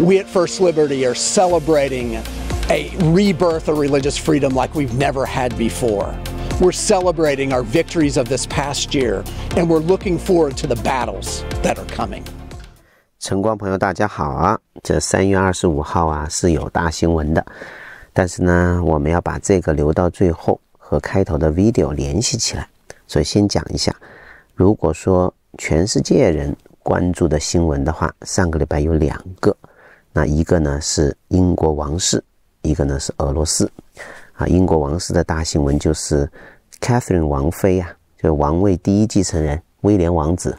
we at First Liberty are celebrating a rebirth of religious freedom like we've never had before. We're celebrating our victories of this past year, and we're looking forward to the battles that are coming. 晨光朋友，大家好啊！这三月二十五号啊是有大新闻的，但是呢，我们要把这个留到最后和开头的 video 联系起来。所以先讲一下，如果说全世界人关注的新闻的话，上个礼拜有两个。那一个呢是英国王室，一个呢是俄罗斯，啊，英国王室的大新闻就是 Catherine 王妃啊，就是王位第一继承人威廉王子，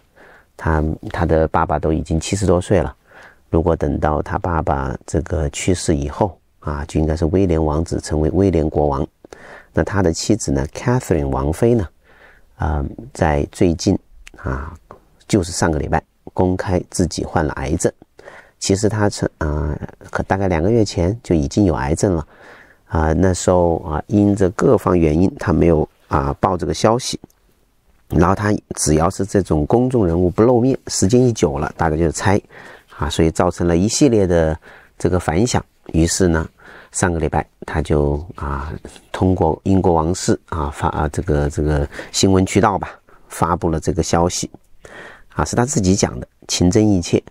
他他的爸爸都已经七十多岁了，如果等到他爸爸这个去世以后啊，就应该是威廉王子成为威廉国王，那他的妻子呢 Catherine 王妃呢，啊，在最近啊，就是上个礼拜公开自己患了癌症。其实他从啊，可大概两个月前就已经有癌症了，啊，那时候啊，因着各方原因，他没有啊报这个消息。然后他只要是这种公众人物不露面，时间一久了，大概就猜啊，所以造成了一系列的这个反响。于是呢，上个礼拜他就啊通过英国王室啊发啊这个这个新闻渠道吧，发布了这个消息，啊是他自己讲的，情真意切。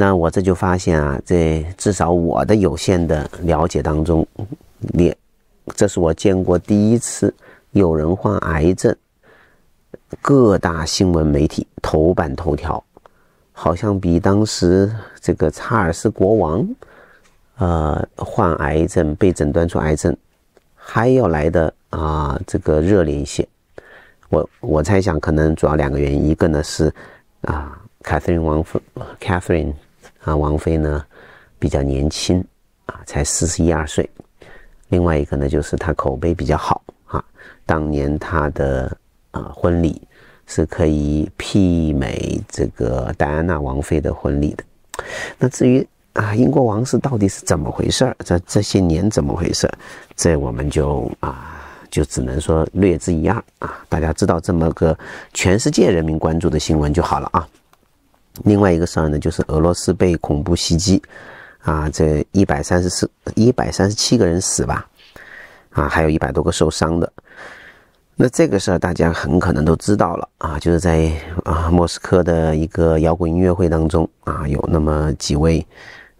那我这就发现啊，这至少我的有限的了解当中，也这是我见过第一次有人患癌症，各大新闻媒体头版头条，好像比当时这个查尔斯国王，呃，患癌症被诊断出癌症还要来的啊，这个热烈一些。我我猜想可能主要两个原因，一个呢是啊，凯瑟琳王夫，凯瑟琳。那王菲呢，比较年轻啊，才四十一二岁。另外一个呢，就是她口碑比较好啊。当年她的啊婚礼是可以媲美这个戴安娜王妃的婚礼的。那至于啊英国王室到底是怎么回事儿？这这些年怎么回事？这我们就啊就只能说略知一二啊。大家知道这么个全世界人民关注的新闻就好了啊。另外一个事儿呢，就是俄罗斯被恐怖袭击，啊，这一百三十四、一百三十七个人死吧，啊，还有一百多个受伤的。那这个事儿大家很可能都知道了啊，就是在啊莫斯科的一个摇滚音乐会当中啊，有那么几位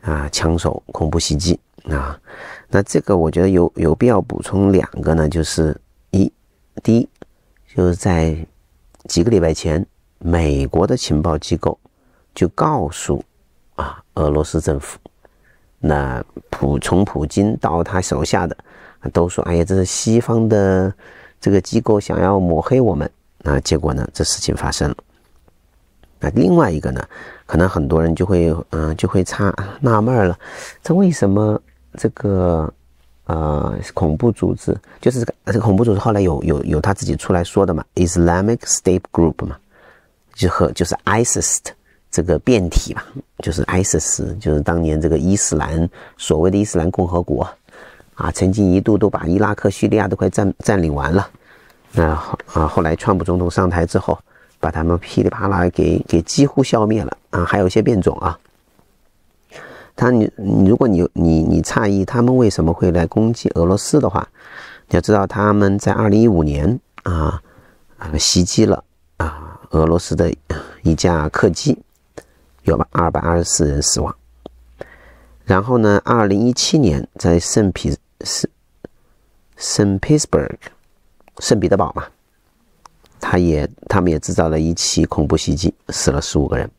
啊枪手恐怖袭击啊。那这个我觉得有有必要补充两个呢，就是一，第一，就是在几个礼拜前，美国的情报机构。就告诉啊，俄罗斯政府，那普从普京到他手下的，都说：“哎呀，这是西方的这个机构想要抹黑我们。”那结果呢，这事情发生了。那另外一个呢，可能很多人就会嗯，就会差纳闷了：这为什么这个呃恐怖组织就是这个这个恐怖组织后来有有有他自己出来说的嘛？Islamic State Group 嘛，就和就是 ISIS。这个变体吧，就是 ISIS，就是当年这个伊斯兰所谓的伊斯兰共和国，啊，曾经一度都把伊拉克、叙利亚都快占占领完了，那啊，后来川普总统上台之后，把他们噼里啪啦给给几乎消灭了啊，还有一些变种啊。他你如果你你你诧异他们为什么会来攻击俄罗斯的话，你要知道他们在二零一五年啊啊袭击了啊俄罗斯的一架客机。有二百二十四人死亡。然后呢？二零一七年在圣皮斯、圣彼得堡、圣彼得堡嘛，他也他们也制造了一起恐怖袭击，死了十五个人。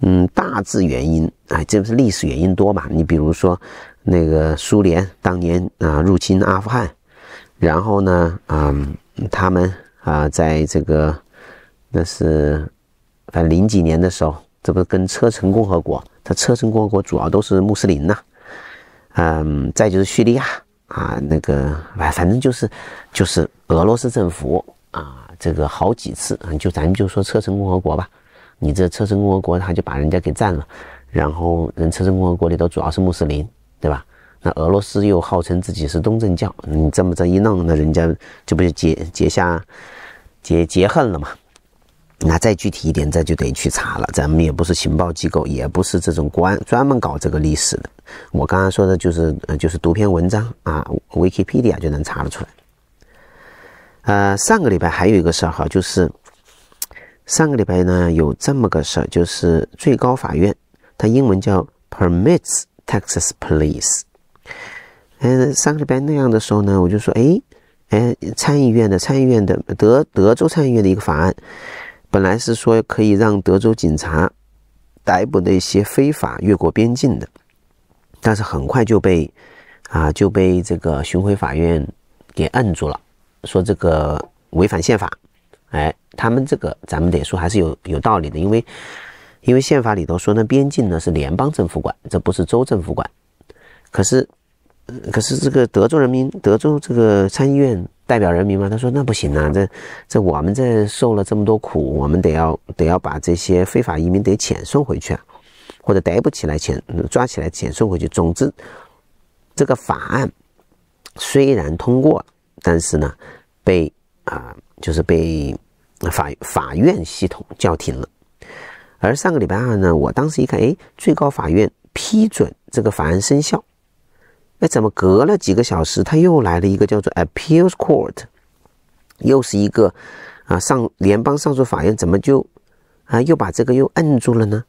嗯，大致原因，哎，这不是历史原因多嘛？你比如说，那个苏联当年啊入侵阿富汗，然后呢，啊，他们啊在这个那是反零几年的时候。这不跟车臣共和国，它车臣共和国主要都是穆斯林呐，嗯，再就是叙利亚啊，那个哎，反正就是就是俄罗斯政府啊，这个好几次啊，就咱们就说车臣共和国吧，你这车臣共和国他就把人家给占了，然后人车臣共和国里头主要是穆斯林，对吧？那俄罗斯又号称自己是东正教，你这么这一弄，那人家就不就结结下结结恨了吗？那再具体一点，这就得去查了。咱们也不是情报机构，也不是这种官专门搞这个历史的。我刚刚说的就是，呃，就是读篇文章啊，w i i k p e d i a 就能查得出来。呃，上个礼拜还有一个事儿哈，就是上个礼拜呢有这么个事儿，就是最高法院，它英文叫 Permits Texas Police。哎，上个礼拜那样的时候呢，我就说，哎哎，参议院的参议院的德德州参议院的一个法案。本来是说可以让德州警察逮捕那些非法越过边境的，但是很快就被啊就被这个巡回法院给摁住了，说这个违反宪法。哎，他们这个咱们得说还是有有道理的，因为因为宪法里头说呢，边境呢是联邦政府管，这不是州政府管。可是可是这个德州人民，德州这个参议院。代表人民吗？他说那不行啊，这这我们这受了这么多苦，我们得要得要把这些非法移民得遣送回去，或者逮不起来遣抓起来遣送回去。总之，这个法案虽然通过了，但是呢被啊就是被法法院系统叫停了。而上个礼拜二呢，我当时一看，哎，最高法院批准这个法案生效。那怎么隔了几个小时，他又来了一个叫做 Appeals Court，又是一个啊上联邦上诉法院，怎么就啊又把这个又摁住了呢？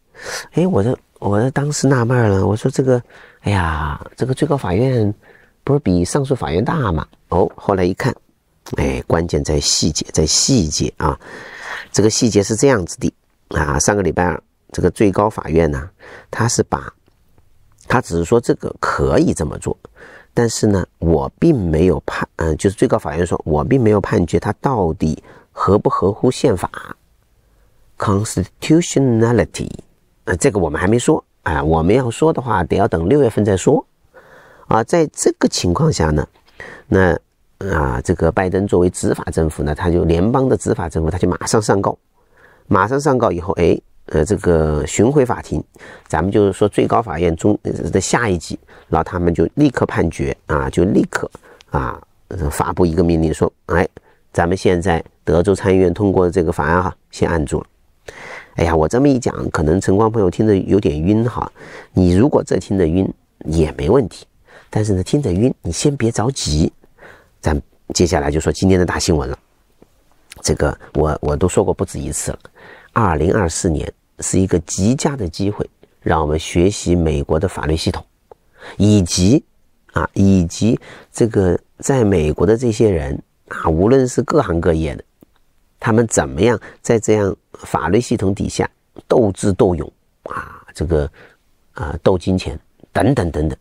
哎，我这我这当时纳闷了，我说这个哎呀，这个最高法院不是比上诉法院大吗？哦，后来一看，哎，关键在细节，在细节啊，这个细节是这样子的啊，上个礼拜二，这个最高法院呢，他是把。他只是说这个可以这么做，但是呢，我并没有判，嗯，就是最高法院说，我并没有判决他到底合不合乎宪法，constitutionality，呃，这个我们还没说，啊，我们要说的话得要等六月份再说。啊，在这个情况下呢，那啊，这个拜登作为执法政府呢，他就联邦的执法政府，他就马上上告，马上上告以后，哎。呃，这个巡回法庭，咱们就是说最高法院中的下一级，然后他们就立刻判决啊，就立刻啊发布一个命令说，哎，咱们现在德州参议院通过这个法案哈，先按住了。哎呀，我这么一讲，可能晨光朋友听着有点晕哈。你如果这听着晕也没问题，但是呢听着晕，你先别着急，咱接下来就说今天的大新闻了。这个我我都说过不止一次了，二零二四年。是一个极佳的机会，让我们学习美国的法律系统，以及啊，以及这个在美国的这些人啊，无论是各行各业的，他们怎么样在这样法律系统底下斗智斗勇啊，这个啊斗金钱等等等等，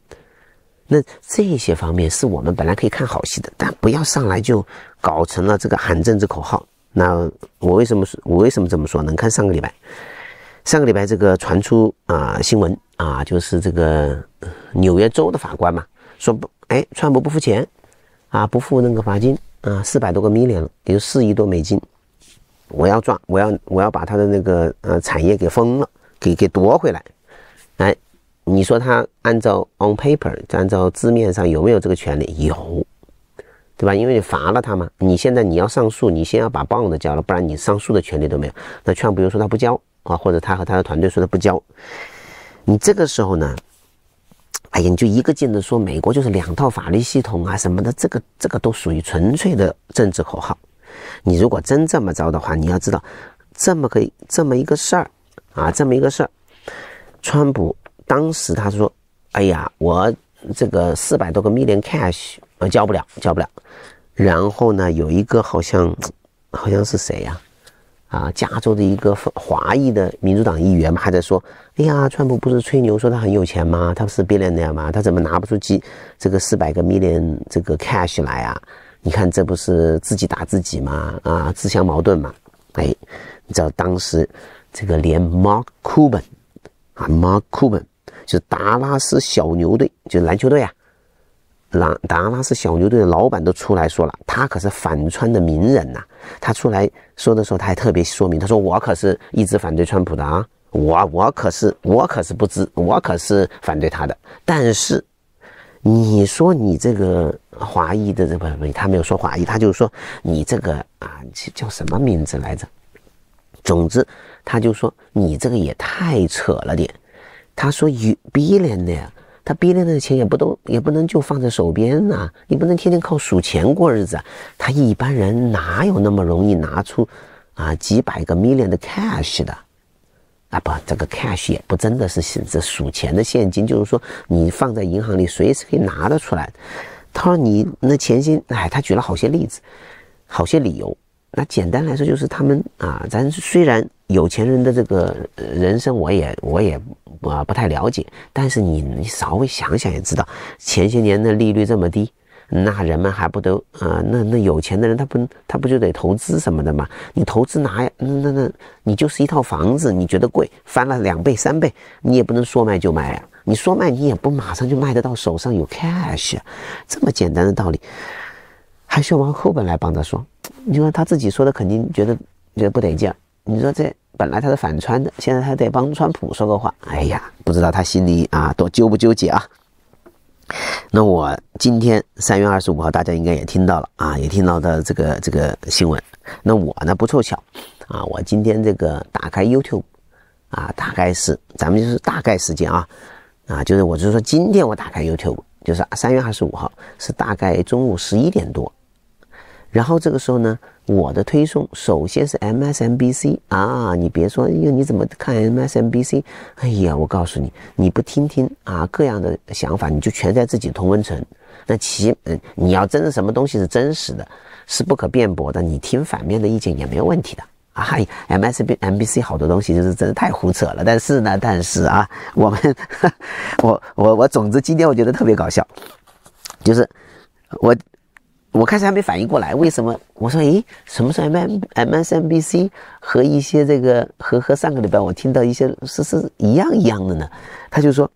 那这些方面是我们本来可以看好戏的，但不要上来就搞成了这个喊政治口号。那我为什么我为什么这么说？能看上个礼拜。上个礼拜，这个传出啊新闻啊，就是这个纽约州的法官嘛，说不，哎，川普不付钱，啊，不付那个罚金啊，四百多个 million，也就四亿多美金，我要抓，我要我要把他的那个呃产业给封了，给给夺回来，哎，你说他按照 on paper，按照字面上有没有这个权利？有，对吧？因为你罚了他嘛，你现在你要上诉，你先要把 bond 交了，不然你上诉的权利都没有。那川普又说他不交。啊，或者他和他的团队说他不交，你这个时候呢？哎呀，你就一个劲的说美国就是两套法律系统啊什么的，这个这个都属于纯粹的政治口号。你如果真这么着的话，你要知道这么个这么一个事儿啊，这么一个事儿，川普当时他说：“哎呀，我这个四百多个 million cash 我交不了，交不了。”然后呢，有一个好像好像是谁呀？啊，加州的一个华裔的民主党议员嘛，还在说，哎呀，川普不是吹牛说他很有钱吗？他不是 billionaire 吗？他怎么拿不出几这个四百个 million 这个 cash 来啊？你看这不是自己打自己吗？啊，自相矛盾嘛？哎，你知道当时这个连 Mark Cuban 啊，Mark Cuban 就达拉斯小牛队，就篮球队啊。朗达拉斯小牛队的老板都出来说了，他可是反川的名人呐。他出来说的时候，他还特别说明，他说我可是一直反对川普的啊，我我可是我可是不知我可是反对他的。但是你说你这个华裔的这不他没有说华裔，他就说你这个啊叫什么名字来着？总之，他就说你这个也太扯了点。他说 you Billion e 他 billion 那钱也不都也不能就放在手边呐，你不能天天靠数钱过日子。他一般人哪有那么容易拿出啊几百个 million 的 cash 的？啊不，这个 cash 也不真的是指数钱的现金，就是说你放在银行里随时可以拿得出来。他说你那钱先，哎，他举了好些例子，好些理由。那简单来说就是他们啊，咱虽然有钱人的这个人生我也我也啊不太了解，但是你你稍微想想也知道，前些年的利率这么低，那人们还不得啊那那有钱的人他不他不就得投资什么的吗？你投资哪呀？那那你就是一套房子，你觉得贵，翻了两倍三倍，你也不能说卖就卖呀。你说卖你也不马上就卖得到手上有 cash，这么简单的道理，还需要往后本来帮他说。你说他自己说的肯定觉得觉得不得劲儿。你说这本来他是反川的，现在他得帮川普说个话。哎呀，不知道他心里啊多纠不纠结啊？那我今天三月二十五号，大家应该也听到了啊，也听到的这个这个新闻。那我呢不凑巧啊，我今天这个打开 YouTube 啊，大概是咱们就是大概时间啊啊，就是我就说今天我打开 YouTube，就是三月二十五号是大概中午十一点多。然后这个时候呢，我的推送首先是 MSNBC 啊，你别说，因为你怎么看 MSNBC？哎呀，我告诉你，你不听听啊，各样的想法，你就全在自己同温层。那其嗯，你要真的什么东西是真实的，是不可辩驳的，你听反面的意见也没有问题的啊。MSNBC 好多东西就是真的太胡扯了。但是呢，但是啊，我们我我 我，总之今天我觉得特别搞笑，就是我。我开始还没反应过来，为什么我说哎，什么是 M M S N B C 和一些这个和和上个礼拜我听到一些是是一样一样的呢？他就说，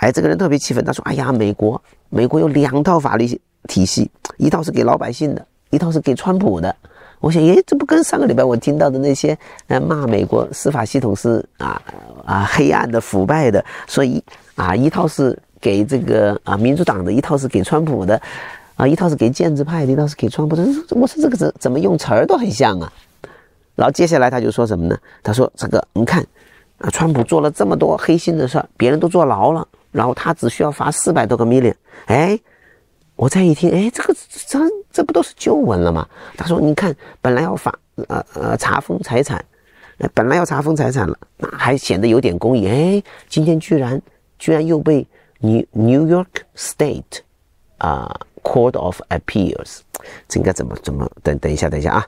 哎，这个人特别气愤，他说，哎呀，美国美国有两套法律体系，一套是给老百姓的，一套是给川普的。我想，诶，这不跟上个礼拜我听到的那些呃骂美国司法系统是啊啊黑暗的、腐败的，所以啊，一套是给这个啊民主党的一套是给川普的。啊，一套是给建制派，一套是给川普的。我说这个怎怎么用词儿都很像啊。然后接下来他就说什么呢？他说：“这个你看，啊，川普做了这么多黑心的事儿，别人都坐牢了，然后他只需要罚四百多个 million。”哎，我再一听，哎，这个这这不都是旧闻了吗？他说：“你看，本来要罚呃呃查封财产，本来要查封财产了，那还显得有点公义。哎，今天居然居然又被 New New York State 啊。” Court of Appeals，这应该怎么怎么？等等一下，等一下啊！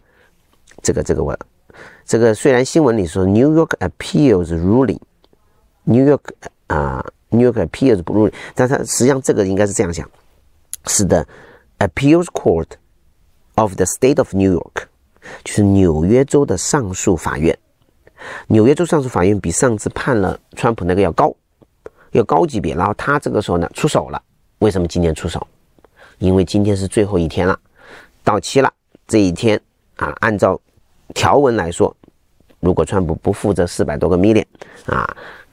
这个这个我，这个虽然新闻里说 New York Appeals ruling，New York 啊，New York Appeals ruling，但它实际上这个应该是这样想：是的，Appeals Court of the State of New York，就是纽约州的上诉法院。纽约州上诉法院比上次判了川普那个要高，要高级别。然后他这个时候呢出手了，为什么今年出手？因为今天是最后一天了，到期了。这一天啊，按照条文来说，如果川普不付这四百多个 million 啊，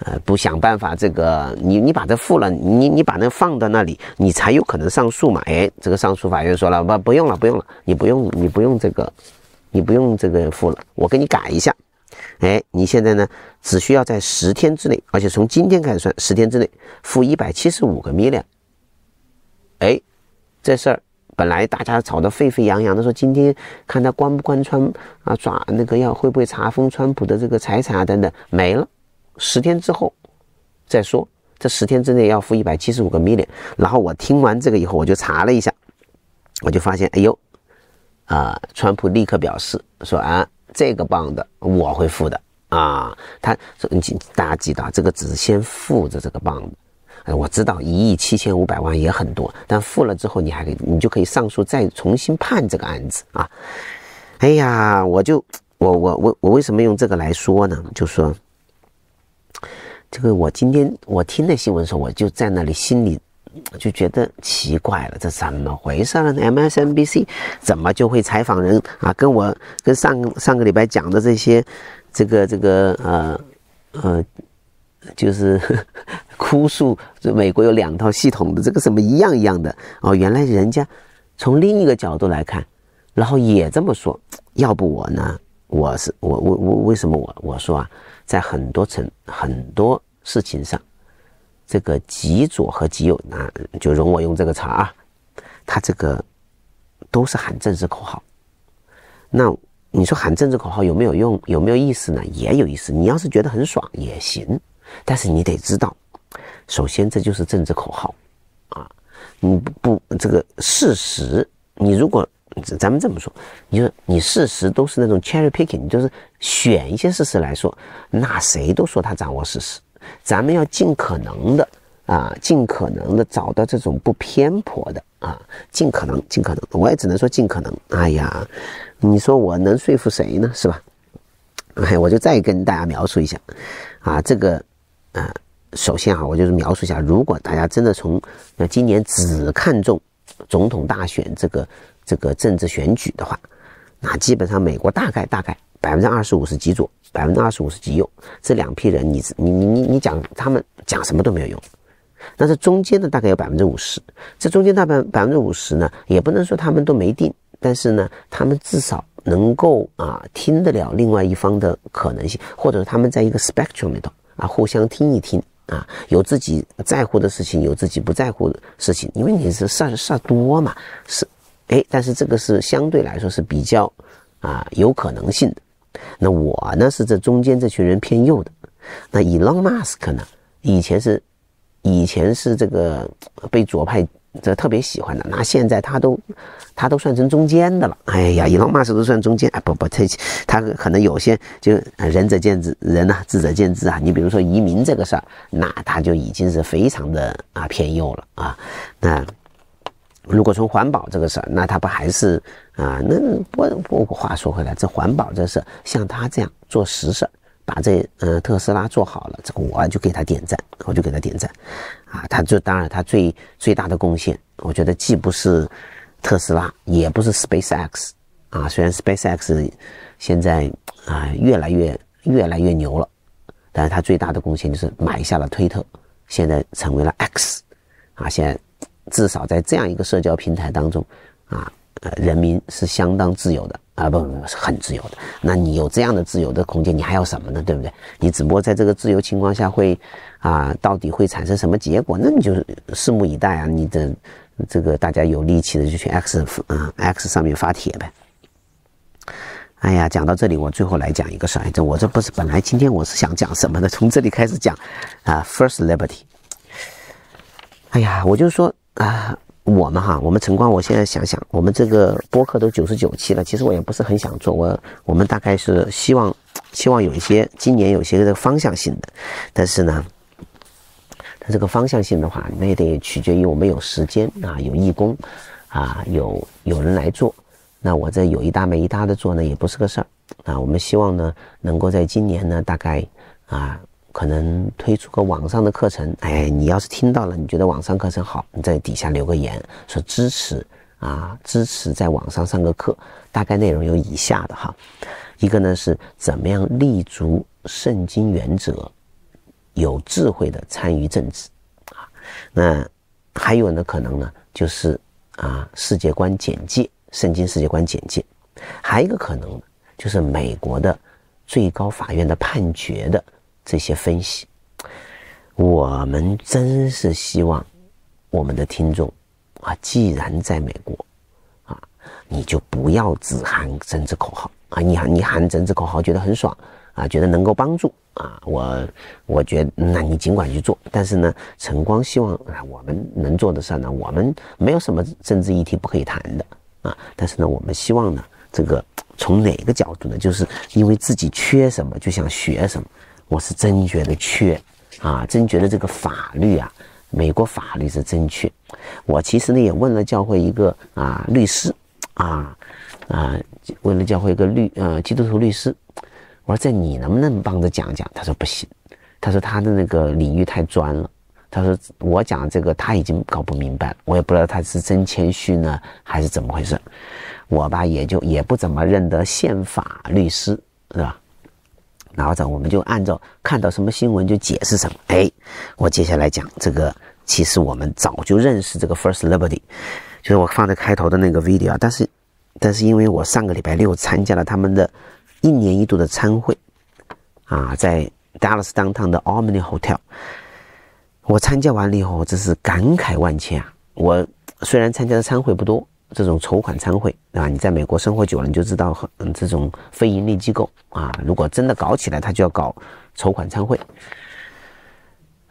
呃，不想办法这个，你你把这付了，你你把那放到那里，你才有可能上诉嘛。哎，这个上诉法院说了，不不用了，不用了，你不用你不用这个，你不用这个付了，我给你改一下。哎，你现在呢，只需要在十天之内，而且从今天开始算，十天之内付一百七十五个 million。哎。这事儿本来大家吵得沸沸扬扬的，说今天看他关不关川啊，抓那个要会不会查封川普的这个财产啊等等，没了。十天之后再说。这十天之内要付一百七十五个 million。然后我听完这个以后，我就查了一下，我就发现，哎呦，啊，川普立刻表示说啊，这个棒的我会付的啊。他说你记得啊，这个只是先付着这个棒的。我知道一亿七千五百万也很多，但付了之后你还你就可以上诉再重新判这个案子啊！哎呀，我就我我我我为什么用这个来说呢？就说这个，我今天我听那新闻时候，我就在那里心里就觉得奇怪了，这怎么回事呢 m s n b c 怎么就会采访人啊？跟我跟上上个礼拜讲的这些，这个这个呃呃，就是。哭诉，美国有两套系统的，这个什么一样一样的哦？原来人家从另一个角度来看，然后也这么说。要不我呢？我是我我我为什么我我说啊，在很多层很多事情上，这个极左和极右，那就容我用这个词啊，他这个都是喊政治口号。那你说喊政治口号有没有用？有没有意思呢？也有意思。你要是觉得很爽也行，但是你得知道。首先，这就是政治口号，啊，你不不，这个事实，你如果咱们这么说，你说你事实都是那种 cherry picking，就是选一些事实来说，那谁都说他掌握事实。咱们要尽可能的啊，尽可能的找到这种不偏颇的啊，尽可能，尽可能，我也只能说尽可能。哎呀，你说我能说服谁呢？是吧？哎，我就再跟大家描述一下，啊，这个，啊。首先啊，我就是描述一下，如果大家真的从那今年只看重总统大选这个这个政治选举的话，那基本上美国大概大概百分之二十五是极左，百分之二十五是极右，这两批人你你你你讲他们讲什么都没有用。但是中间呢，大概有百分之五十，这中间大半百分之五十呢，也不能说他们都没定，但是呢，他们至少能够啊听得了另外一方的可能性，或者他们在一个 spectrum 里头啊互相听一听。啊，有自己在乎的事情，有自己不在乎的事情，因为你是事儿事儿多嘛，是，哎，但是这个是相对来说是比较啊有可能性的。那我呢是这中间这群人偏右的。那 Elon Musk 呢，以前是，以前是这个被左派。这特别喜欢的，那现在他都，他都算成中间的了。哎呀，以后骂少都算中间啊！不不，他他可能有些就仁者见智，人呐，智者见智啊。你比如说移民这个事儿，那他就已经是非常的啊偏右了啊。那如果从环保这个事儿，那他不还是啊？那不不，话说回来，这环保这事儿，像他这样做实事，把这嗯特斯拉做好了，这个我就给他点赞，我就给他点赞。啊，他就当然，他最最大的贡献，我觉得既不是特斯拉，也不是 SpaceX 啊。虽然 SpaceX 现在啊越来越越来越牛了，但是它最大的贡献就是买下了推特，现在成为了 X 啊。现在至少在这样一个社交平台当中，啊。呃，人民是相当自由的啊，不不不，是很自由的。那你有这样的自由的空间，你还要什么呢？对不对？你只不过在这个自由情况下会，啊，到底会产生什么结果？那你就拭目以待啊！你的这个大家有力气的就去 X 啊 X 上面发帖呗。哎呀，讲到这里，我最后来讲一个小例这我这不是本来今天我是想讲什么的？从这里开始讲，啊，First Liberty。哎呀，我就说啊。我们哈，我们晨光，我现在想想，我们这个播客都九十九期了，其实我也不是很想做。我我们大概是希望，希望有一些今年有些这个方向性的，但是呢，它这个方向性的话，那也得取决于我们有时间啊，有义工，啊，有有人来做。那我这有一搭没一搭的做呢，也不是个事儿啊。我们希望呢，能够在今年呢，大概啊。可能推出个网上的课程，哎，你要是听到了，你觉得网上课程好，你在底下留个言说支持啊，支持在网上上个课。大概内容有以下的哈，一个呢是怎么样立足圣经原则，有智慧的参与政治啊，那还有呢可能呢就是啊世界观简介，圣经世界观简介，还有一个可能就是美国的最高法院的判决的。这些分析，我们真是希望我们的听众啊，既然在美国，啊，你就不要只喊政治口号啊！你喊你喊政治口号，觉得很爽啊，觉得能够帮助啊，我我觉得，那你尽管去做。但是呢，晨光希望啊，我们能做的事儿呢，我们没有什么政治议题不可以谈的啊。但是呢，我们希望呢，这个从哪个角度呢？就是因为自己缺什么就想学什么。我是真觉得缺，啊，真觉得这个法律啊，美国法律是真缺。我其实呢也问了教会一个啊律师，啊啊，问了教会一个律呃基督徒律师，我说这你能不能帮着讲讲？他说不行，他说他的那个领域太专了。他说我讲这个他已经搞不明白了，我也不知道他是真谦虚呢还是怎么回事。我吧也就也不怎么认得宪法律师，是吧？然后呢，我们就按照看到什么新闻就解释什么。哎，我接下来讲这个，其实我们早就认识这个 First Liberty，就是我放在开头的那个 video 啊。但是，但是因为我上个礼拜六参加了他们的一年一度的参会啊，在 Dallas downtown 的 a m n i Hotel，我参加完了以后，真是感慨万千啊。我虽然参加的参会不多。这种筹款参会啊，你在美国生活久了你就知道，嗯，这种非盈利机构啊，如果真的搞起来，他就要搞筹款参会。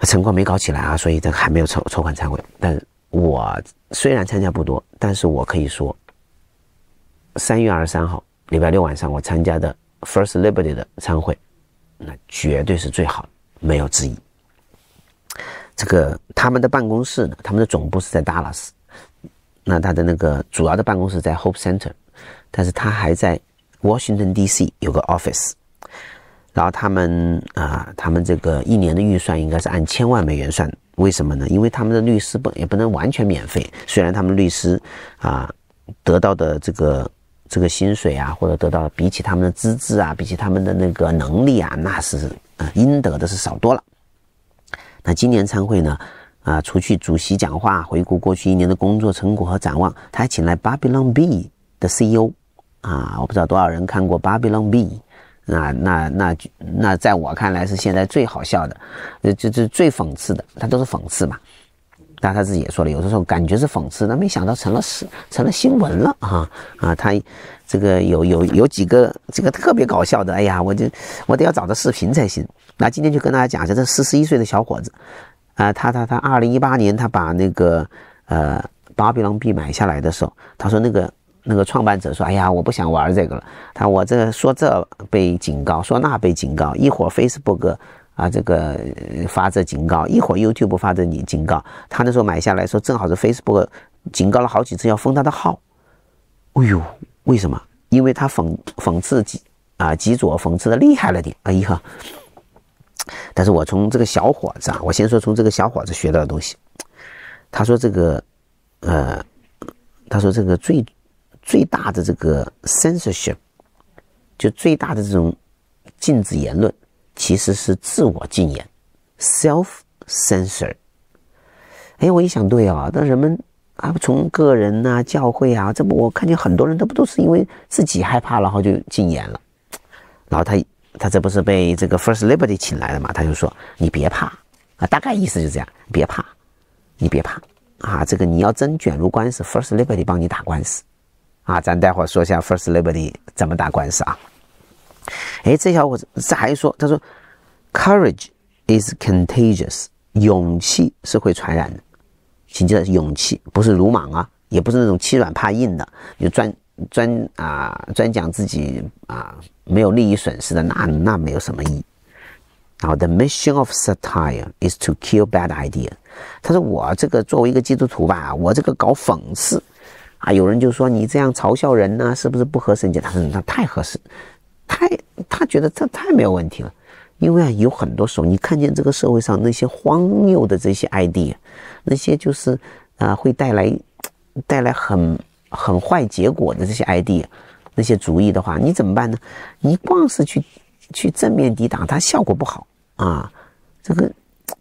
陈光没搞起来啊，所以这还没有筹筹款参会。但我虽然参加不多，但是我可以说，三月二十三号礼拜六晚上我参加的 First Liberty 的参会，那绝对是最好没有之一。这个他们的办公室呢，他们的总部是在 Dallas。那他的那个主要的办公室在 Hope Center，但是他还在 Washington D.C. 有个 office，然后他们啊，他们这个一年的预算应该是按千万美元算，为什么呢？因为他们的律师不也不能完全免费，虽然他们律师啊得到的这个这个薪水啊，或者得到比起他们的资质啊，比起他们的那个能力啊，那是呃应得的是少多了。那今年参会呢？啊，除去主席讲话回顾过去一年的工作成果和展望，他还请来 Babylon b 的 CEO。啊，我不知道多少人看过 Babylon b 那那那那，在我看来是现在最好笑的，这这最讽刺的，他都是讽刺嘛。那他自己也说了，有的时候感觉是讽刺，但没想到成了事，成了新闻了哈啊。他这个有有有几个这个特别搞笑的，哎呀，我就我得要找着视频才行。那今天就跟大家讲一下这四十一岁的小伙子。啊，他他他，二零一八年他把那个呃巴比伦币买下来的时候，他说那个那个创办者说，哎呀，我不想玩这个了。他我这说这被警告，说那被警告，一会儿 Facebook 啊这个发这警告，一会儿 YouTube 发这你警告。他那时候买下来说正好是 Facebook 警告了好几次要封他的号。哎呦，为什么？因为他讽讽刺极啊极左，讽刺的厉害了点。哎呀。但是我从这个小伙子啊，我先说从这个小伙子学到的东西。他说这个，呃，他说这个最最大的这个 censorship，就最大的这种禁止言论，其实是自我禁言，self c e n s o r 哎，我一想，对啊，那人们啊，从个人啊、教会啊，这不我看见很多人，他不都是因为自己害怕，然后就禁言了，然后他。他这不是被这个 First Liberty 请来了嘛？他就说：“你别怕啊，大概意思就这样，别怕，你别怕啊，这个你要真卷入官司，First Liberty 帮你打官司啊。”咱待会儿说下 First Liberty 怎么打官司啊？哎，这小伙子这还说，他说：“Courage is contagious，勇气是会传染的。”请记得，勇气不是鲁莽啊，也不是那种欺软怕硬的，有专。专啊专讲自己啊没有利益损失的那那没有什么意义。然后，the mission of satire is to kill bad idea。他说我这个作为一个基督徒吧，我这个搞讽刺啊，有人就说你这样嘲笑人呢，是不是不合圣经？他说那太合适，太他觉得这太没有问题了。因为啊，有很多时候你看见这个社会上那些荒谬的这些 idea，那些就是啊会带来带来很。很坏结果的这些 ID，那些主意的话，你怎么办呢？你光是去去正面抵挡，它效果不好啊。这个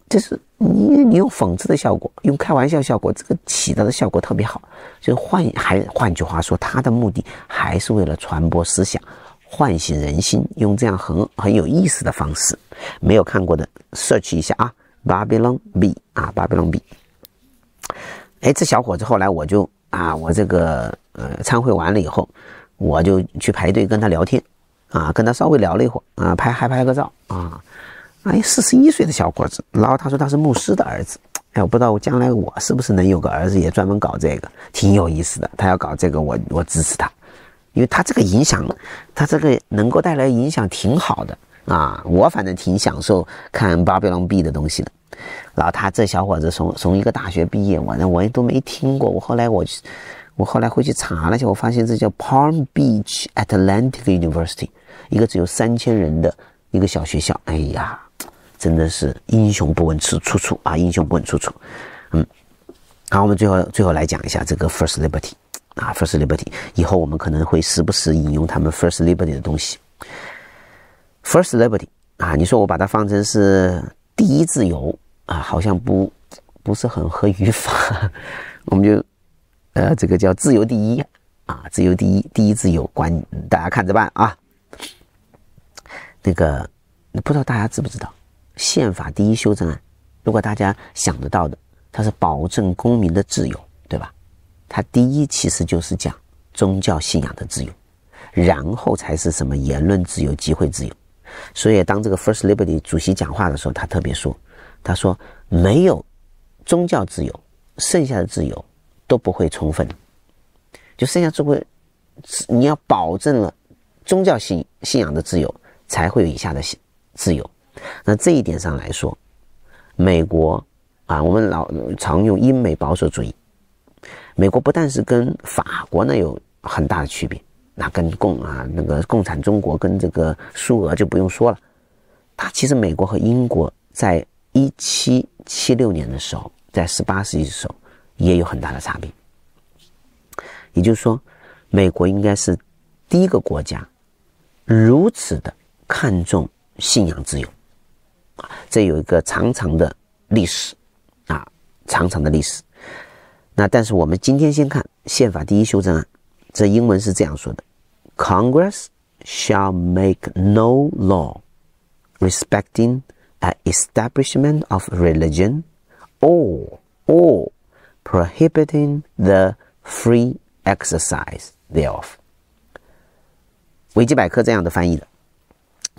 就是你你用讽刺的效果，用开玩笑效果，这个起到的效果特别好。就是换还换句话说，他的目的还是为了传播思想，唤醒人心，用这样很很有意思的方式。没有看过的，search 一下啊，Babylon B 啊，Babylon B。哎，这小伙子后来我就。啊，我这个呃，参会完了以后，我就去排队跟他聊天，啊，跟他稍微聊了一会儿，啊，拍还拍了个照啊，哎，四十一岁的小伙子，然后他说他是牧师的儿子，哎，我不知道我将来我是不是能有个儿子也专门搞这个，挺有意思的，他要搞这个我我支持他，因为他这个影响，他这个能够带来影响挺好的。啊，我反正挺享受看《巴比伦 B》的东西的。然后他这小伙子从从一个大学毕业，我那我都没听过。我后来我我后来回去查了一下，我发现这叫 Palm Beach Atlantic University，一个只有三千人的一个小学校。哎呀，真的是英雄不问出处啊，英雄不问出处。嗯，好，我们最后最后来讲一下这个 First Liberty，啊，First Liberty，以后我们可能会时不时引用他们 First Liberty 的东西。First liberty 啊，你说我把它放成是第一自由啊，好像不不是很合语法。我们就呃，这个叫自由第一啊，自由第一，第一自由，管大家看着办啊。那个不知道大家知不知道，宪法第一修正案，如果大家想得到的，它是保证公民的自由，对吧？它第一其实就是讲宗教信仰的自由，然后才是什么言论自由、机会自由。所以，当这个 First Liberty 主席讲话的时候，他特别说：“他说没有宗教自由，剩下的自由都不会充分。就剩下这会，你要保证了宗教信信仰的自由，才会有以下的自由。那这一点上来说，美国啊，我们老常用英美保守主义，美国不但是跟法国呢有很大的区别。”那跟共啊，那个共产中国跟这个苏俄就不用说了。他其实美国和英国在一七七六年的时候，在十八世纪的时候，也有很大的差别。也就是说，美国应该是第一个国家如此的看重信仰自由这有一个长长的历史啊，长长的历史。那但是我们今天先看宪法第一修正案，这英文是这样说的。Congress shall make no law respecting an establishment of religion or, or prohibiting the free exercise thereof. thereof。维基百科这样的翻译的，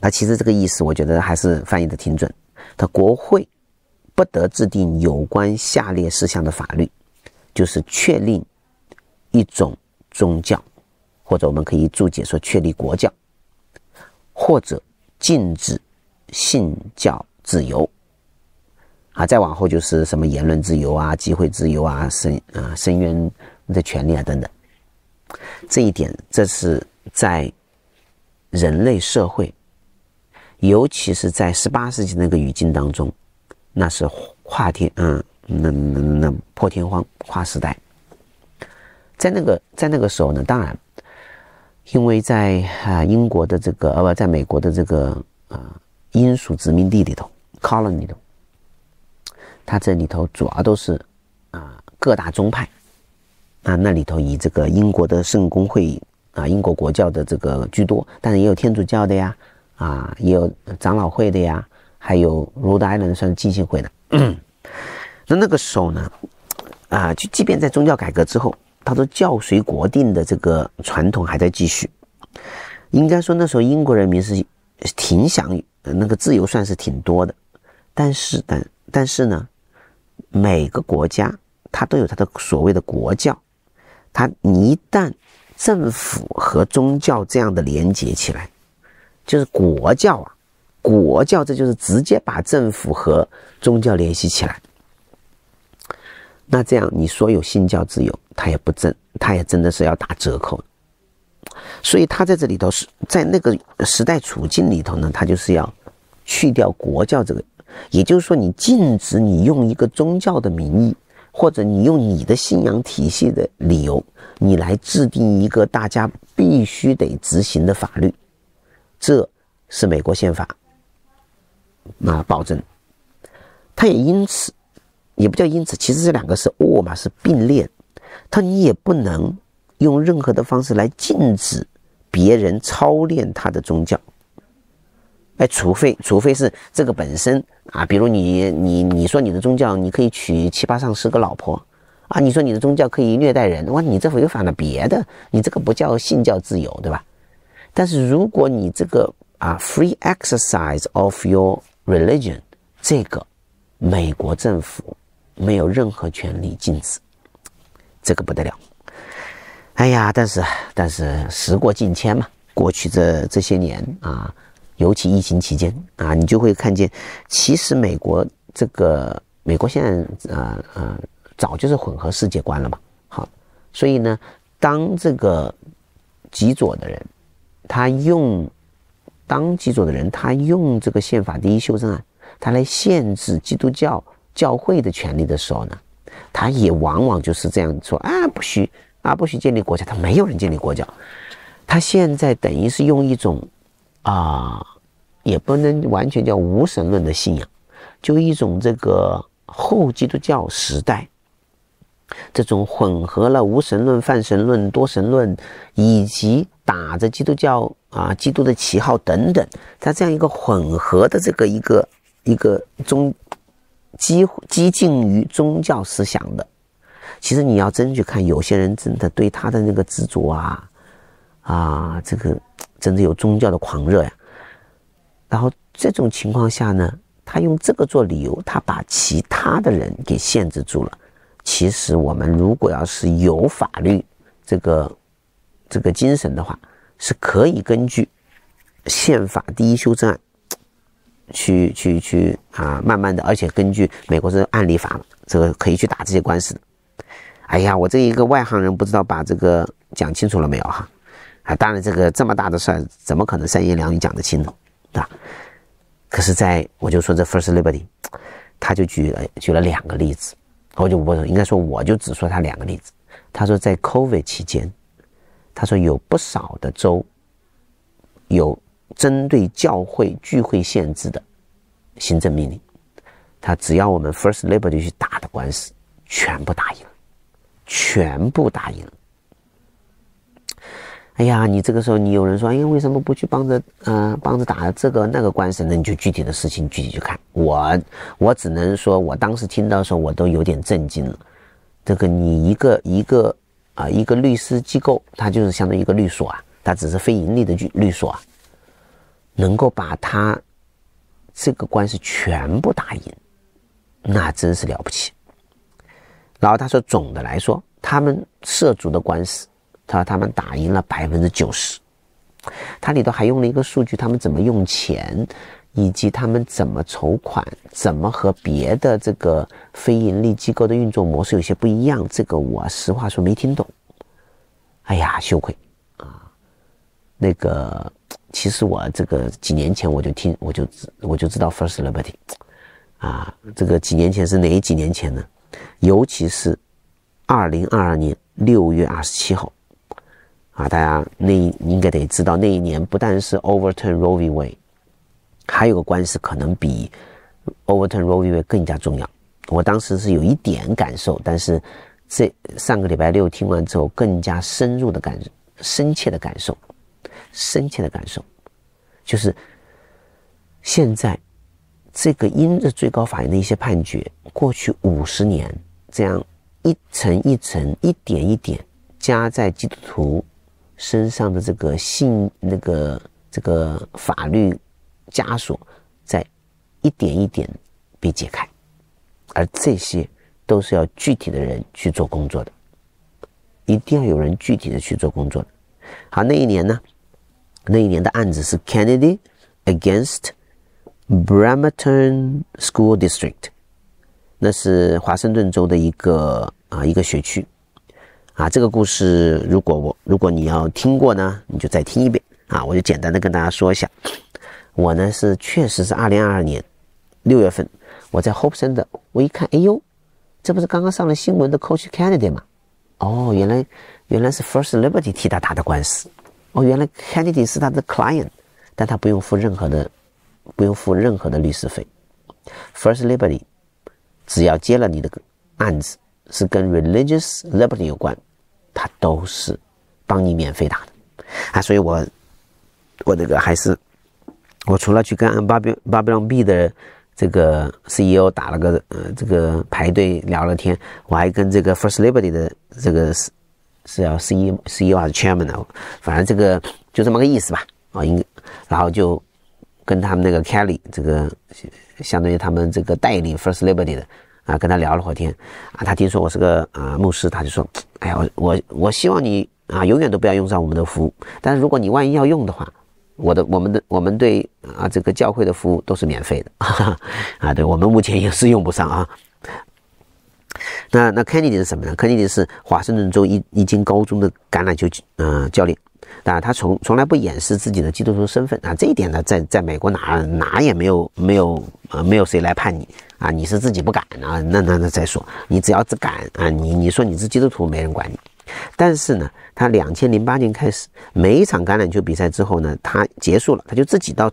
那其实这个意思我觉得还是翻译的挺准。他国会不得制定有关下列事项的法律，就是确立一种宗教。或者我们可以注解说确立国教，或者禁止信教自由。啊，再往后就是什么言论自由啊、机会自由啊、申啊申冤的权利啊等等。这一点，这是在人类社会，尤其是在十八世纪那个语境当中，那是跨天嗯，那那那破天荒跨时代。在那个在那个时候呢，当然。因为在啊英国的这个呃不，在美国的这个啊英属殖民地里头，colony 里头，它这里头主要都是啊各大宗派啊那里头以这个英国的圣公会啊英国国教的这个居多，但是也有天主教的呀，啊也有长老会的呀，还有罗德艾伦算浸信会的。那那个时候呢啊，就即便在宗教改革之后。他说：“教随国定的这个传统还在继续。应该说那时候英国人民是挺想那个自由，算是挺多的。但是，但但是呢，每个国家它都有它的所谓的国教。它一旦政府和宗教这样的连接起来，就是国教啊，国教，这就是直接把政府和宗教联系起来。那这样，你说有信教自由？”他也不真，他也真的是要打折扣所以他在这里头是在那个时代处境里头呢，他就是要去掉国教这个，也就是说，你禁止你用一个宗教的名义，或者你用你的信仰体系的理由，你来制定一个大家必须得执行的法律，这是美国宪法，啊，保证。他也因此，也不叫因此，其实这两个是握嘛，是并列。他你也不能用任何的方式来禁止别人操练他的宗教，哎，除非除非是这个本身啊，比如你你你说你的宗教你可以娶七八上十个老婆啊，你说你的宗教可以虐待人哇，你这违反了别的，你这个不叫性教自由对吧？但是如果你这个啊，free exercise of your religion 这个，美国政府没有任何权利禁止。这个不得了，哎呀，但是但是时过境迁嘛，过去这这些年啊，尤其疫情期间啊，你就会看见，其实美国这个美国现在啊啊，早就是混合世界观了嘛。好，所以呢，当这个极左的人，他用当极左的人他用这个宪法第一修正案，他来限制基督教教会的权利的时候呢。他也往往就是这样说啊，不许啊，不许建立国家，他没有人建立国家。他现在等于是用一种啊，也不能完全叫无神论的信仰，就一种这个后基督教时代这种混合了无神论、泛神论、多神论，以及打着基督教啊基督的旗号等等，在这样一个混合的这个一个一个中。激激进于宗教思想的，其实你要真去看，有些人真的对他的那个执着啊，啊，这个真的有宗教的狂热呀。然后这种情况下呢，他用这个做理由，他把其他的人给限制住了。其实我们如果要是有法律这个这个精神的话，是可以根据宪法第一修正案。去去去啊！慢慢的，而且根据美国这案例法，这个可以去打这些官司的。哎呀，我这一个外行人不知道把这个讲清楚了没有哈？啊，当然这个这么大的事儿，怎么可能三言两语讲得清楚？对吧？可是，在我就说这 First Liberty，他就举了举了两个例子，我就我应该说我就只说他两个例子。他说在 COVID 期间，他说有不少的州有。针对教会聚会限制的行政命令，他只要我们 First Liberty 去打的官司，全部打赢了，全部打赢了。哎呀，你这个时候你有人说，哎，为什么不去帮着啊帮着打这个那个官司那你就具体的事情具体去看。我我只能说，我当时听到的时候我都有点震惊了。这个你一个一个啊，一个律师机构，它就是相当于一个律所啊，它只是非盈利的律律所啊。能够把他这个官司全部打赢，那真是了不起。然后他说，总的来说，他们涉足的官司，他说他们打赢了百分之九十。他里头还用了一个数据，他们怎么用钱，以及他们怎么筹款，怎么和别的这个非盈利机构的运作模式有些不一样。这个我实话，说没听懂。哎呀，羞愧啊，那个。其实我这个几年前我就听，我就我就知道 First Liberty 啊，这个几年前是哪几年前呢？尤其是二零二二年六月二十七号啊，大家那应该得知道，那一年不但是 Overturn Roe v Wade，还有个官司可能比 Overturn Roe v Wade 更加重要。我当时是有一点感受，但是这上个礼拜六听完之后，更加深入的感，深切的感受。深切的感受，就是现在这个英着最高法院的一些判决，过去五十年这样一层一层、一点一点加在基督徒身上的这个信那个这个法律枷锁，在一点一点被解开，而这些都是要具体的人去做工作的，一定要有人具体的去做工作好，那一年呢？那一年的案子是 Kennedy against Bramerton School District，那是华盛顿州的一个啊一个学区啊。这个故事，如果我如果你要听过呢，你就再听一遍啊。我就简单的跟大家说一下，我呢是确实是二零二二年六月份我在 Hopson 的，我一看，哎呦，这不是刚刚上了新闻的 Coach Kennedy 吗？哦，原来原来是 First Liberty 替他打的官司。哦，原来 Kennedy 是他的 client，但他不用付任何的，不用付任何的律师费。First Liberty 只要接了你的案子，是跟 religious liberty 有关，他都是帮你免费打的啊。所以我，我这个还是我除了去跟 Babylon Babylon B 的这个 CEO 打了个呃这个排队聊了天，我还跟这个 First Liberty 的这个是。是要 CEO、CEO 还是 Chairman 呢？反正这个就这么个意思吧。啊，应，然后就跟他们那个 Kelly，这个相当于他们这个代理 First Liberty 的啊，跟他聊了会天。啊，他听说我是个啊牧师，他就说：“哎呀，我我我希望你啊永远都不要用上我们的服务。但是如果你万一要用的话，我的我们的我们对啊这个教会的服务都是免费的啊。对我们目前也是用不上啊。”那那肯尼迪是什么呢？肯尼迪是华盛顿州一一中高中的橄榄球嗯教练，啊他从从来不掩饰自己的基督徒身份啊这一点呢，在在美国哪哪也没有没有啊没有谁来判你啊你是自己不敢啊那那那再说你只要是敢啊你你说你是基督徒没人管你，但是呢，他两千零八年开始每一场橄榄球比赛之后呢，他结束了他就自己到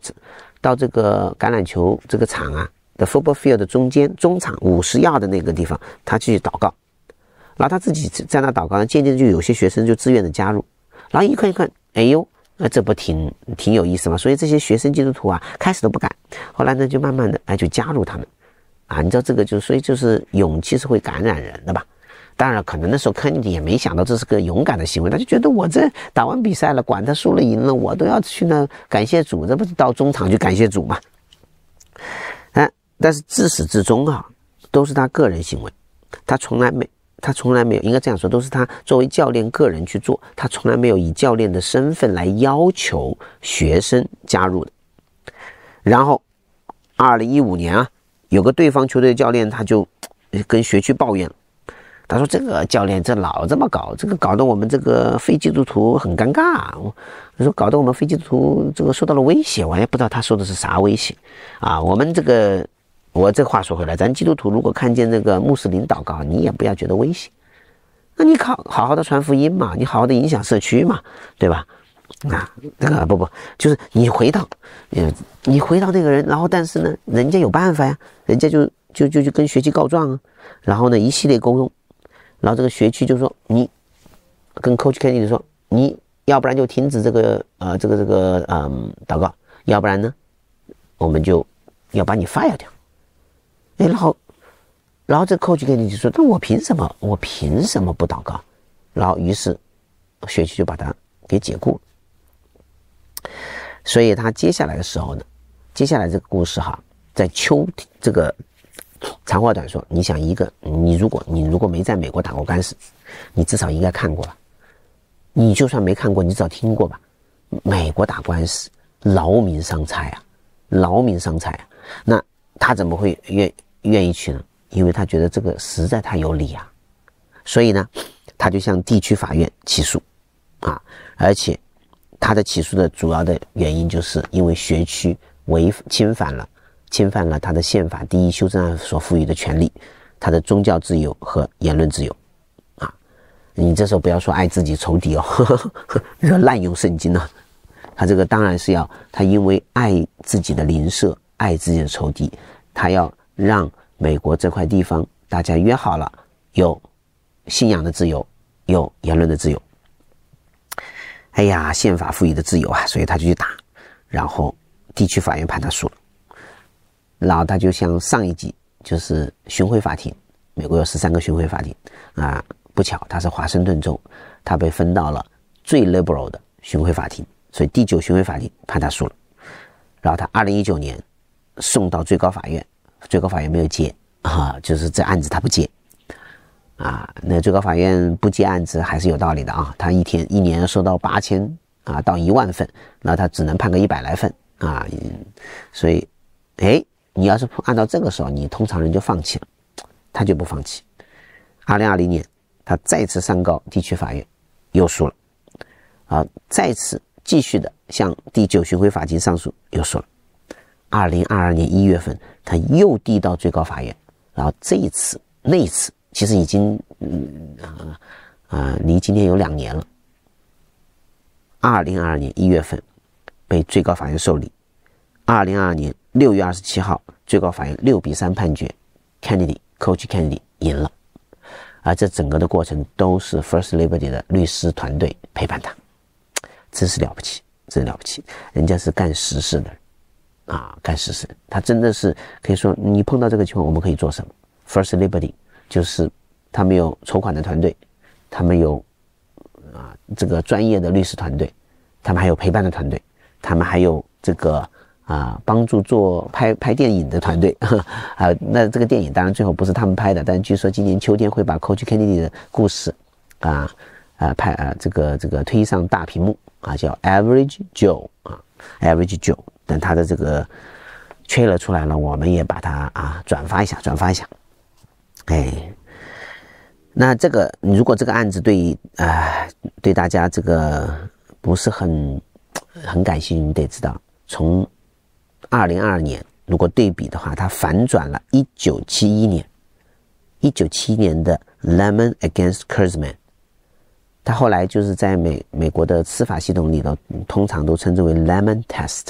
到这个橄榄球这个场啊。的 football field 的中间中场五十亚的那个地方，他去祷告，然后他自己在那祷告，渐渐就有些学生就自愿的加入，然后一看一看，哎呦，那这不挺挺有意思吗？所以这些学生基督徒啊，开始都不敢，后来呢就慢慢的哎就加入他们，啊，你知道这个就所以就是勇气是会感染人的吧？当然可能那时候肯你也没想到这是个勇敢的行为，他就觉得我这打完比赛了，管他输了赢了，我都要去那感谢主，这不是到中场就感谢主嘛？但是自始至终啊，都是他个人行为，他从来没，他从来没有应该这样说，都是他作为教练个人去做，他从来没有以教练的身份来要求学生加入的。然后，二零一五年啊，有个对方球队教练他就跟学区抱怨了，他说这个教练这老这么搞，这个搞得我们这个非基督徒很尴尬，我说搞得我们非基督徒这个受到了威胁，我也不知道他说的是啥威胁啊，我们这个。我这话说回来，咱基督徒如果看见那个穆斯林祷告，你也不要觉得威胁。那你考好好的传福音嘛，你好好的影响社区嘛，对吧？啊，这个不不，就是你回到，嗯，你回到那个人，然后但是呢，人家有办法呀，人家就就就就跟学区告状啊，然后呢，一系列沟通，然后这个学区就说你跟 Coach Kennedy 说，你要不然就停止这个呃这个这个嗯祷告，要不然呢，我们就要把你 fire 掉。哎，然后，然后这 coach 跟你就说：“那我凭什么？我凭什么不祷告？”然后，于是，学区就把他给解雇。了。所以他接下来的时候呢，接下来这个故事哈，在秋，这个长话短说，你想一个，你如果你如果没在美国打过官司，你至少应该看过了；你就算没看过，你至少听过吧。美国打官司劳民伤财啊，劳民伤财啊。那他怎么会愿？愿意去呢，因为他觉得这个实在太有理啊，所以呢，他就向地区法院起诉，啊，而且他的起诉的主要的原因就是因为学区违侵犯了侵犯了他的宪法第一修正案所赋予的权利，他的宗教自由和言论自由，啊，你这时候不要说爱自己仇敌哦，呵这个滥用圣经呢，他这个当然是要他因为爱自己的邻舍，爱自己的仇敌，他要。让美国这块地方大家约好了有信仰的自由，有言论的自由。哎呀，宪法赋予的自由啊，所以他就去打，然后地区法院判他输了，然后他就向上一级，就是巡回法庭。美国有十三个巡回法庭啊，不巧他是华盛顿州，他被分到了最 liberal 的巡回法庭，所以第九巡回法庭判他输了，然后他二零一九年送到最高法院。最高法院没有接啊，就是这案子他不接啊。那最高法院不接案子还是有道理的啊。他一天一年收到八千啊到一万份，那他只能判个一百来份啊。所以，哎，你要是按照这个时候，你通常人就放弃了，他就不放弃。二零二零年，他再次上告地区法院，又输了啊，再次继续的向第九巡回法庭上诉，又输了。二零二二年一月份，他又递到最高法院，然后这一次、那一次其实已经，嗯啊啊，离今天有两年了。二零二二年一月份被最高法院受理，二零二二年六月二十七号，最高法院六比三判决，Candy Coach Candy 赢了，而这整个的过程都是 First Liberty 的律师团队陪伴他，真是了不起，真了不起，人家是干实事的。啊，干实事！他真的是可以说，你碰到这个情况，我们可以做什么？First Liberty，就是他们有筹款的团队，他们有啊这个专业的律师团队，他们还有陪伴的团队，他们还有这个啊帮助做拍拍电影的团队 啊。那这个电影当然最后不是他们拍的，但据说今年秋天会把 Co-Ch a Kennedy 的故事啊啊拍啊这个这个推上大屏幕啊，叫 Average Joe 啊，Average Joe。等他的这个吹了出来了，我们也把它啊转发一下，转发一下。哎，那这个如果这个案子对啊对大家这个不是很很感兴趣，你得知道，从二零二二年如果对比的话，它反转了。一九七一年，一九七年的 Lemon against Kurzman，他后来就是在美美国的司法系统里头，通常都称之为 Lemon Test。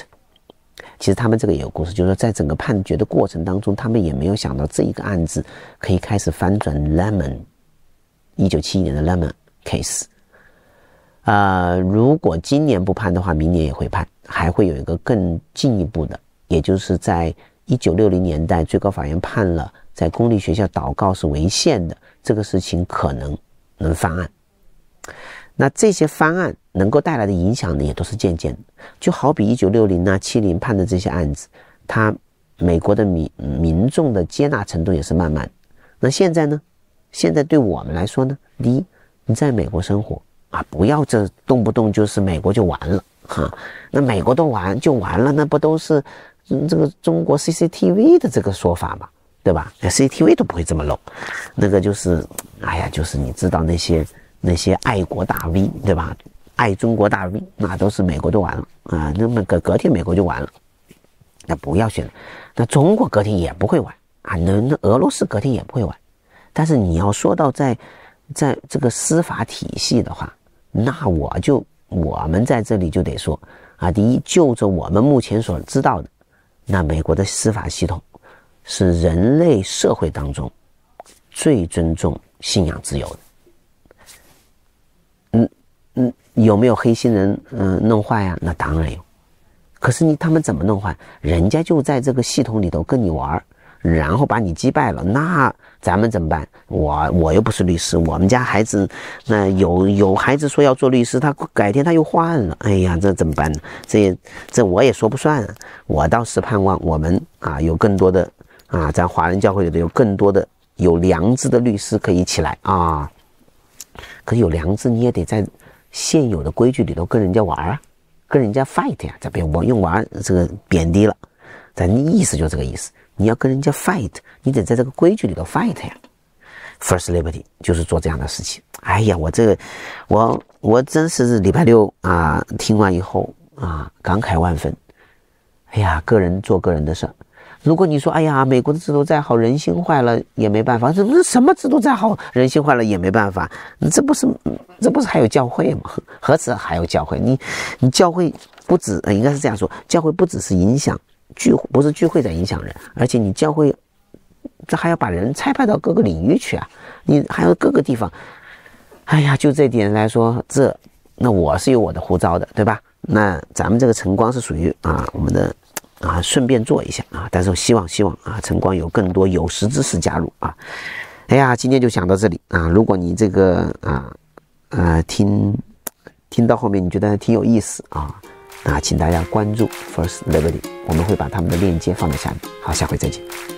其实他们这个也有故事，就是说在整个判决的过程当中，他们也没有想到这一个案子可以开始翻转 Lemon 一九七一年的 Lemon case。呃，如果今年不判的话，明年也会判，还会有一个更进一步的，也就是在一九六零年代，最高法院判了在公立学校祷告是违宪的这个事情，可能能翻案。那这些方案能够带来的影响呢，也都是渐渐的，就好比一九六零啊、七零判的这些案子，它美国的民民众的接纳程度也是慢慢。那现在呢？现在对我们来说呢？第一，你在美国生活啊，不要这动不动就是美国就完了哈。那美国都完就完了，那不都是这个中国 CCTV 的这个说法嘛？对吧？CCTV 都不会这么露，那个就是，哎呀，就是你知道那些。那些爱国大 V 对吧？爱中国大 V，那都是美国就完了啊！那么隔隔天美国就完了，那不要选。那中国隔天也不会完啊，那俄罗斯隔天也不会完。但是你要说到在，在这个司法体系的话，那我就我们在这里就得说啊，第一，就着我们目前所知道的，那美国的司法系统是人类社会当中最尊重信仰自由的。有没有黑心人嗯弄坏呀？那当然有，可是你他们怎么弄坏？人家就在这个系统里头跟你玩，然后把你击败了，那咱们怎么办？我我又不是律师，我们家孩子那有有孩子说要做律师，他改天他又换了，哎呀，这怎么办呢？这这我也说不算，我倒是盼望我们啊有更多的啊咱华人教会里头有更多的有良知的律师可以起来啊，可是有良知你也得在。现有的规矩里头跟人家玩儿，跟人家 fight 呀！咱别我用玩这个贬低了，咱意思就这个意思。你要跟人家 fight，你得在这个规矩里头 fight 呀。First liberty 就是做这样的事情。哎呀，我这个，我我真是礼拜六啊，听完以后啊，感慨万分。哎呀，个人做个人的事儿。如果你说，哎呀，美国的制度再好，人心坏了也没办法。这不是什么制度再好，人心坏了也没办法？你这不是，这不是还有教会吗？何止还有教会？你，你教会不止，应该是这样说，教会不只是影响聚，不是聚会在影响人，而且你教会这还要把人拆派到各个领域去啊，你还要各个地方。哎呀，就这点来说，这，那我是有我的护照的，对吧？那咱们这个晨光是属于啊，我们的。啊，顺便做一下啊，但是我希望希望啊，晨光有更多有识之士加入啊。哎呀，今天就讲到这里啊。如果你这个啊呃听听到后面你觉得挺有意思啊，那请大家关注 First Liberty，我们会把他们的链接放在下面。好，下回再见。